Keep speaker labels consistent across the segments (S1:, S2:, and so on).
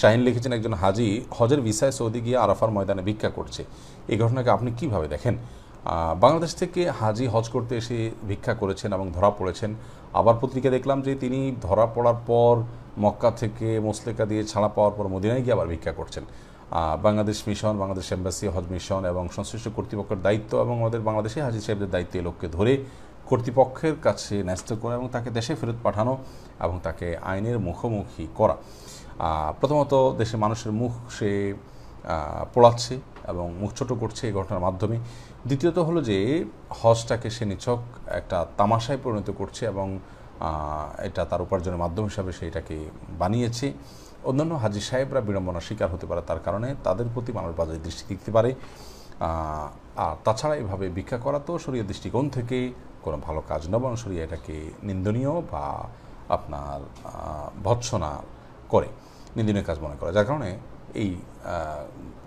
S1: শাহিন লিখেছেন একজন হাজি হজের ভিসায় সৌদি গিয়ে আরাফার ময়দানে ভিক্ষা করছে এই ঘটনাকে আপনি কিভাবে দেখেন বাংলাদেশ থেকে হাজি হজ করতে এসে ভিক্ষা করেছেন এবং ধরা পড়েছেন আবার পত্রিকা দেখলাম যে তিনি ধরা পড়ার পর মক্কা থেকে মোসলেকা দিয়ে ছাড়া পাওয়ার পর মদিনায় গিয়ে আবার ভিক্ষা করছেন বাংলাদেশ মিশন বাংলাদেশ এম্বাসি হজ মিশন এবং সংশ্লিষ্ট কর্তৃপক্ষের দায়িত্ব এবং আমাদের বাংলাদেশে হাজি সাহেবদের দায়িত্ব এই লোককে ধরে কর্তৃপক্ষের কাছে ন্যস্ত করা এবং তাকে দেশে ফেরত পাঠানো এবং তাকে আইনের মুখোমুখি করা প্রথমত দেশের মানুষের মুখ সে পোড়াচ্ছে এবং মুখ ছোট করছে এই ঘটনার মাধ্যমে দ্বিতীয়ত হলো যে হজটাকে সে নিছক একটা তামাশায় পরিণত করছে এবং এটা তার উপার্জনের মাধ্যম হিসাবে সে এটাকে বানিয়েছে অন্যান্য হাজির সাহেবরা বিড়ম্বনার শিকার হতে পারে তার কারণে তাদের প্রতি মানুষ বাজারে দৃষ্টি দিতে পারে আর তাছাড়া এভাবে ভিক্ষা করা তো শরীয় দৃষ্টিকোণ থেকে কোনো ভালো কাজ না বরং শরীয় এটাকে নিন্দনীয় বা আপনার ভৎসনা করে নিন্দনীয় কাজ মনে করা যার কারণে এই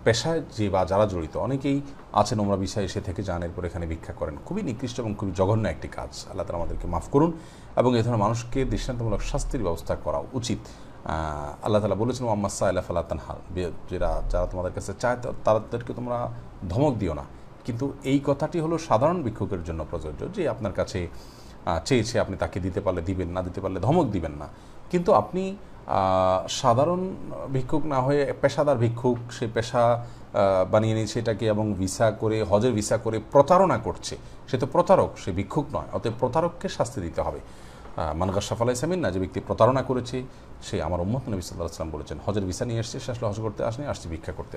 S1: পেশায় যে বা যারা জড়িত অনেকেই আছেন ওমরা বিষয়ে এসে থেকে যান এরপর এখানে ভিক্ষা করেন খুবই নিকৃষ্ট এবং খুবই জঘন্য একটি কাজ আল্লাহ তালা আমাদেরকে মাফ করুন এবং এ ধরনের মানুষকে দৃষ্টান্তমূলক শাস্তির ব্যবস্থা করা উচিত আল্লাহ তালা বলেছেন ওয়াম্মাসা আল্লাহ ফালাতান হাল যারা যারা তোমাদের কাছে চায় তাদেরকে তোমরা ধমক দিও না কিন্তু এই কথাটি হলো সাধারণ ভিক্ষুকের জন্য প্রযোজ্য যে আপনার কাছে চেয়েছে আপনি তাকে দিতে পারলে দিবেন না দিতে পারলে ধমক দিবেন না কিন্তু আপনি সাধারণ ভিক্ষুক না হয়ে পেশাদার ভিক্ষুক সে পেশা বানিয়ে নিয়েছে এটাকে এবং ভিসা করে হজের ভিসা করে প্রতারণা করছে সে তো প্রতারক সে ভিক্ষুক নয় অতএব প্রতারককে শাস্তি দিতে হবে মানগা সাফাল ইসলামিন না যে ব্যক্তি প্রতারণা করেছে সে আমার উম্মত নবী সাল্লাহ আসলাম বলেছেন হজের ভিসা নিয়ে এসছে সে আসলে হজ করতে আসেনি আসছে ভিক্ষা করতে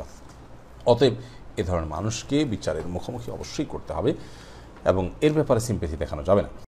S1: অতএব এ ধরনের মানুষকে বিচারের মুখোমুখি অবশ্যই করতে হবে এবং এর ব্যাপারে সিম্পেথি দেখানো যাবে না